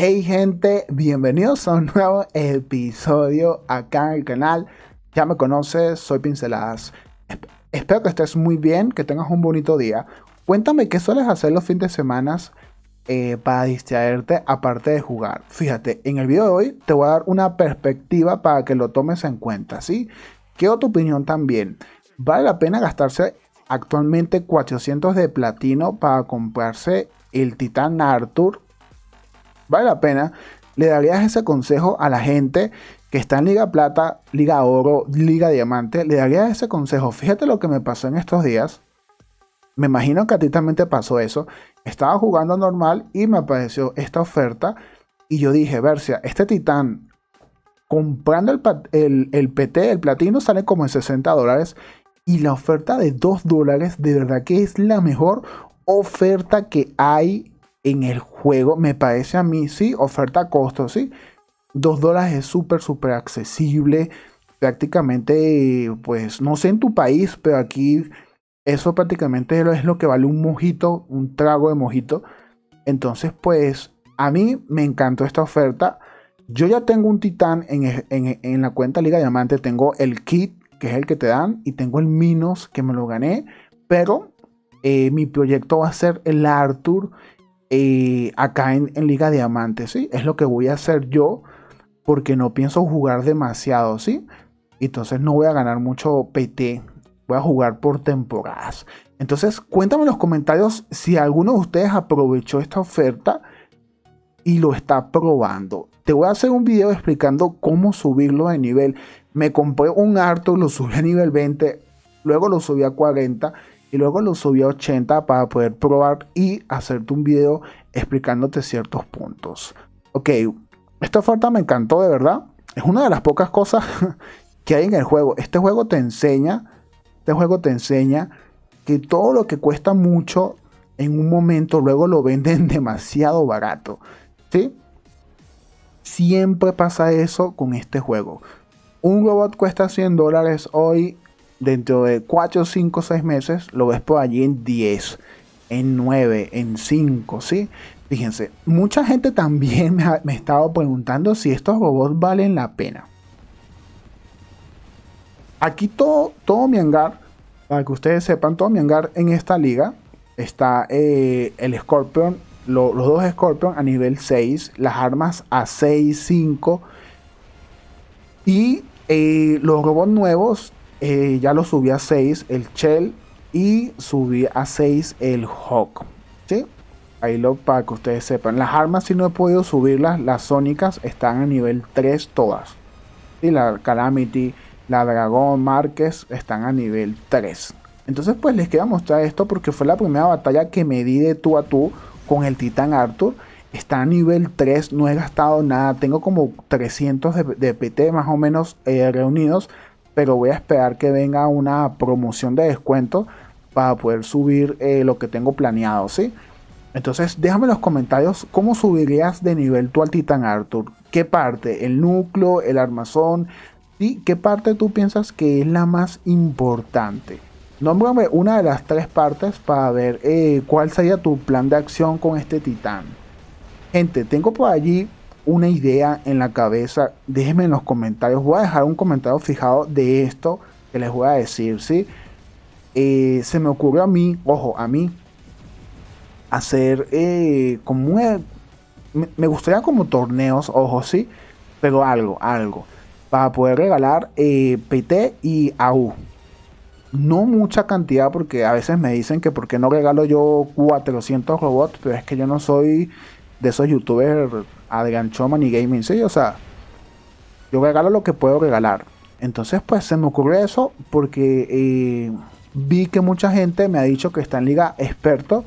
Hey gente, bienvenidos a un nuevo episodio acá en el canal. Ya me conoces, soy Pinceladas. Espero que estés muy bien, que tengas un bonito día. Cuéntame qué sueles hacer los fines de semana eh, para distraerte aparte de jugar. Fíjate, en el video de hoy te voy a dar una perspectiva para que lo tomes en cuenta, ¿sí? es tu opinión también. ¿Vale la pena gastarse actualmente 400 de platino para comprarse el Titán Arthur vale la pena, le darías ese consejo a la gente que está en Liga Plata, Liga Oro, Liga Diamante, le darías ese consejo. Fíjate lo que me pasó en estos días. Me imagino que a ti también te pasó eso. Estaba jugando normal y me apareció esta oferta. Y yo dije, Versia, este titán comprando el, el, el PT, el platino, sale como en 60 dólares. Y la oferta de 2 dólares, de verdad que es la mejor oferta que hay en el juego, me parece a mí, sí, oferta-costo, a sí. dos dólares es súper, súper accesible. Prácticamente, pues, no sé en tu país, pero aquí eso prácticamente es lo que vale un mojito, un trago de mojito. Entonces, pues, a mí me encantó esta oferta. Yo ya tengo un titán en, e, e, la cuenta Liga Diamante. Tengo el kit, que es el que te dan, y tengo el Minos, que me lo gané. Pero eh, mi proyecto va a ser el Arthur acá en, Liga Diamante, ¿sí? Es lo que voy a hacer yo porque no pienso jugar demasiado, ¿sí? Entonces no voy a ganar mucho PT, voy a jugar por temporadas. Entonces cuéntame en los comentarios si alguno de ustedes aprovechó esta oferta y lo está probando. Te voy a hacer un video explicando cómo subirlo de nivel. Me compré un harto, lo subí a nivel 20, luego lo subí a 40 y luego lo subí a 80 para poder probar y hacerte un video explicándote ciertos puntos. Ok, esta oferta me encantó de verdad. Es una de las pocas cosas que hay en el juego. Este juego te enseña, este juego te enseña que todo lo que cuesta mucho en un momento luego lo venden demasiado barato. ¿Sí? Siempre pasa eso con este juego. Un robot cuesta 100 dólares hoy dentro de 4, 5, 6 meses, lo ves por allí en 10, en 9, en 5, ¿sí? Fíjense, mucha gente también me ha, estado preguntando si estos robots valen la pena. Aquí todo, todo mi hangar, para que ustedes sepan, todo mi hangar en esta liga está eh, el Scorpion, los dos Scorpion a nivel 6, las armas a 6, 5 y eh, los robots nuevos eh, ya lo subí a 6 el Shell y subí a 6 el Hawk. Ahí lo para que ustedes sepan. Las armas si no he podido subirlas. Las sónicas están a nivel 3 todas. Y La Calamity, la Dragón Márquez están a nivel 3. Entonces pues les quiero mostrar esto porque fue la primera batalla que me di de tú a tú con el Titán Arthur. Está a nivel 3, no he gastado nada. Tengo como 300 de, PT más o menos eh, reunidos pero voy a esperar que venga una promoción de descuento para poder subir eh, lo que tengo planeado, ¿sí? Entonces, déjame en los comentarios cómo subirías de nivel tú al titán Arthur. ¿Qué parte? ¿El núcleo? ¿El armazón? ¿Y qué parte tú piensas que es la más importante? Nómbrame una de las tres partes para ver eh, cuál sería tu plan de acción con este titán. Gente, tengo por allí una idea en la cabeza, déjenme en los comentarios. Voy a dejar un comentario fijado de esto que les voy a decir, ¿sí? Eh, se me ocurrió a mí, ojo, a mí, hacer eh, como e, me, gustaría como torneos, ojo, sí, pero algo, algo, para poder regalar eh, PT y AU. No mucha cantidad porque a veces me dicen que porque no regalo yo 400 robots, pero es que yo no soy de esos youtubers Adrian Choman y Gaming, sí, o sea, yo regalo lo que puedo regalar. Entonces, pues se me ocurrió eso porque eh, vi que mucha gente me ha dicho que está en Liga Experto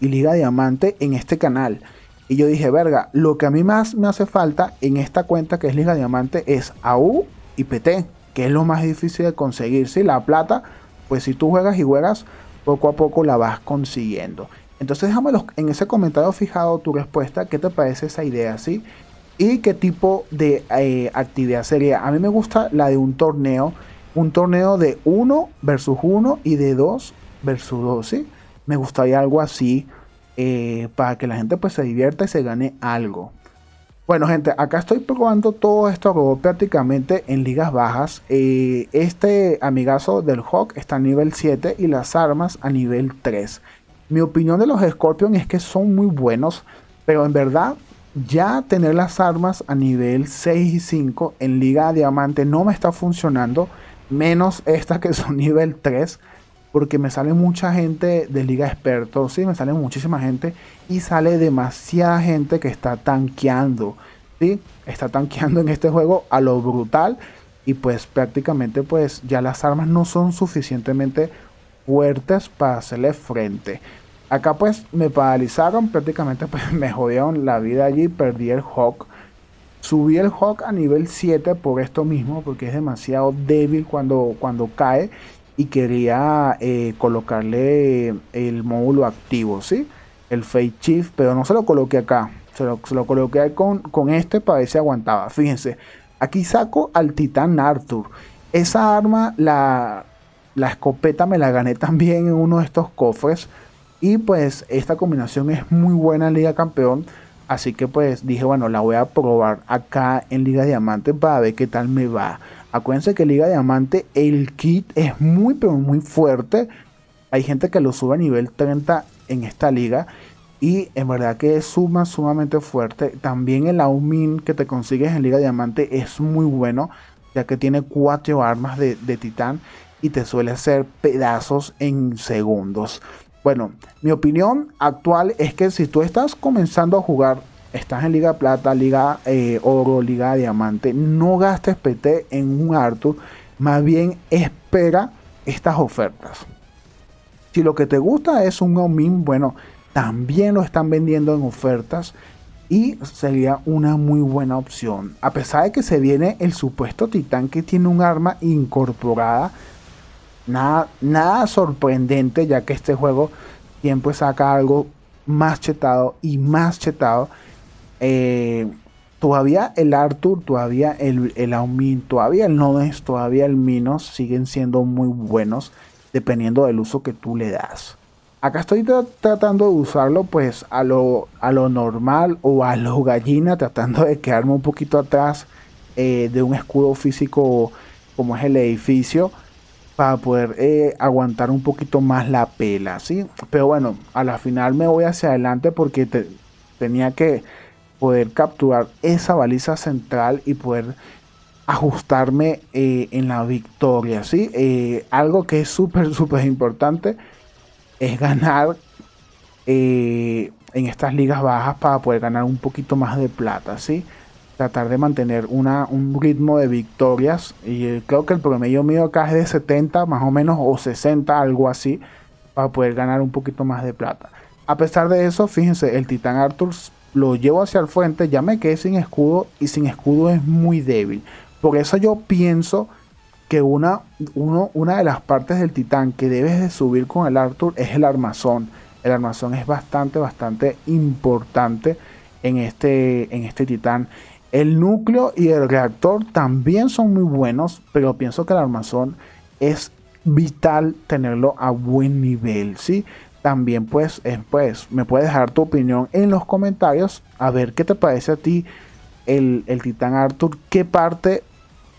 y Liga Diamante en este canal. Y yo dije, verga, lo que a mí más me hace falta en esta cuenta que es Liga Diamante es AU y PT, que es lo más difícil de conseguir. Si la plata, pues si tú juegas y juegas, poco a poco la vas consiguiendo. Entonces déjame en ese comentario fijado tu respuesta, qué te parece esa idea, ¿sí? Y qué tipo de eh, actividad sería. A mí me gusta la de un torneo, un torneo de 1 versus 1 y de 2 versus 2, Me gustaría algo así eh, para que la gente pues se divierta y se gane algo. Bueno, gente, acá estoy probando todo esto prácticamente en ligas bajas. Eh, este amigazo del Hawk está a nivel 7 y las armas a nivel 3. Mi opinión de los Scorpion es que son muy buenos, pero en verdad ya tener las armas a nivel 6 y 5 en Liga Diamante no me está funcionando, menos estas que son nivel 3, porque me sale mucha gente de Liga Experto, sí, me sale muchísima gente y sale demasiada gente que está tanqueando, sí, está tanqueando en este juego a lo brutal y pues prácticamente pues ya las armas no son suficientemente fuertes para hacerle frente. Acá pues me paralizaron, prácticamente pues me jodieron la vida allí, perdí el Hawk. Subí el Hawk a nivel 7 por esto mismo, porque es demasiado débil cuando, cuando cae y quería eh, colocarle el módulo activo, ¿sí? El face Chief, pero no se lo coloqué acá, se lo, coloqué con, este para ver si aguantaba. Fíjense, aquí saco al Titán Arthur. Esa arma, la, la escopeta me la gané también en uno de estos cofres y pues esta combinación es muy buena en Liga Campeón. Así que pues dije, bueno, la voy a probar acá en Liga Diamante para ver qué tal me va. Acuérdense que Liga Diamante el kit es muy pero muy fuerte. Hay gente que lo sube a nivel 30 en esta liga. Y en verdad que es suma, sumamente fuerte. También el Aumin que te consigues en Liga Diamante es muy bueno. Ya que tiene cuatro armas de, de titán. Y te suele hacer pedazos en segundos. Bueno, mi opinión actual es que si tú estás comenzando a jugar, estás en Liga Plata, Liga eh, Oro, Liga Diamante, no gastes PT en un Arthur, más bien espera estas ofertas. Si lo que te gusta es un Omin, bueno, también lo están vendiendo en ofertas y sería una muy buena opción. A pesar de que se viene el supuesto titán que tiene un arma incorporada Nada, nada sorprendente, ya que este juego siempre saca algo más chetado y más chetado. Eh, todavía el Arthur, todavía el, el Aumin, todavía el Nodes, todavía el Minos siguen siendo muy buenos dependiendo del uso que tú le das. Acá estoy tratando de usarlo pues a lo, normal o a lo gallina, tratando de quedarme un poquito atrás eh, de un escudo físico como es el edificio para poder eh, aguantar un poquito más la pela, ¿sí? Pero bueno, a la final me voy hacia adelante porque tenía que poder capturar esa baliza central y poder ajustarme eh, en la victoria, ¿sí? Eh, algo que es súper, súper importante es ganar en estas ligas bajas para poder ganar un poquito más de plata, ¿sí? sí tratar de mantener una, un ritmo de victorias. Y eh, creo que el promedio mío acá es de 70 más o menos o 60, algo así, para poder ganar un poquito más de plata. A pesar de eso, fíjense, el Titán Arthur lo llevo hacia el frente, ya me quedé sin escudo y sin escudo es muy débil. Por eso yo pienso que una, uno, una de las partes del Titán que debes de subir con el Arthur es el armazón. El armazón es bastante, bastante importante en este, en este Titán. El núcleo y el reactor también son muy buenos, pero pienso que el armazón es vital tenerlo a buen nivel, ¿sí? También pues, eh, pues me puedes dejar tu opinión en los comentarios a ver qué te parece a ti el, el Titán Arthur, qué parte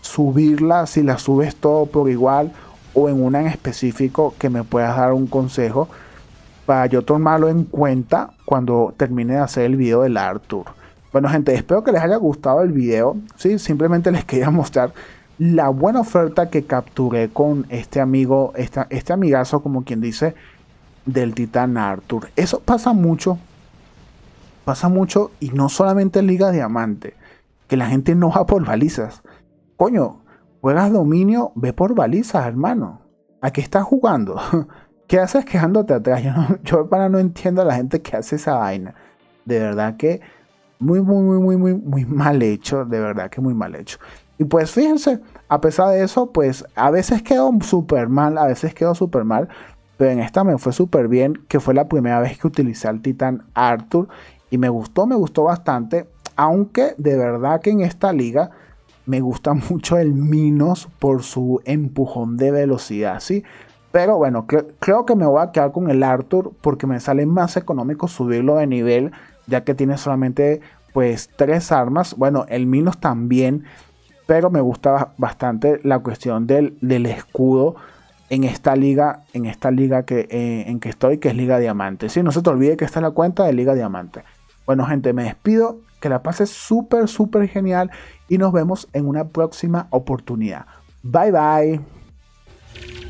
subirla, si la subes todo por igual o en una en específico que me puedas dar un consejo para yo tomarlo en cuenta cuando termine de hacer el video del Arthur. Bueno, gente, espero que les haya gustado el video. ¿sí? Simplemente les quería mostrar la buena oferta que capturé con este amigo, este amigazo, como quien dice, del titán Arthur. Eso pasa mucho. Pasa mucho y no solamente en Liga Diamante. Que la gente no va por balizas. Coño, juegas dominio, ve por balizas, hermano. ¿A qué estás jugando? ¿Qué haces quejándote atrás? Yo, yo para no entiendo a la gente que hace esa vaina. De verdad que muy, muy, muy, muy, muy, muy mal hecho, de verdad que muy mal hecho. Y pues fíjense, a pesar de eso, pues a veces quedó súper mal, a veces quedó súper mal, pero en esta me fue súper bien, que fue la primera vez que utilicé al Titan Arthur y me gustó, me gustó bastante, aunque de verdad que en esta liga me gusta mucho el Minos por su empujón de velocidad, ¿sí? Pero bueno, creo que me voy a quedar con el Arthur porque me sale más económico subirlo de nivel ya que tiene solamente pues tres armas. Bueno, el Minos también, pero me gusta bastante la cuestión del, del escudo en esta liga, en esta liga que, eh, en que estoy, que es Liga Diamante. sí, no se te olvide que está es la cuenta de Liga Diamante. Bueno, gente, me despido. Que la pases súper, súper genial. Y nos vemos en una próxima oportunidad. Bye, bye.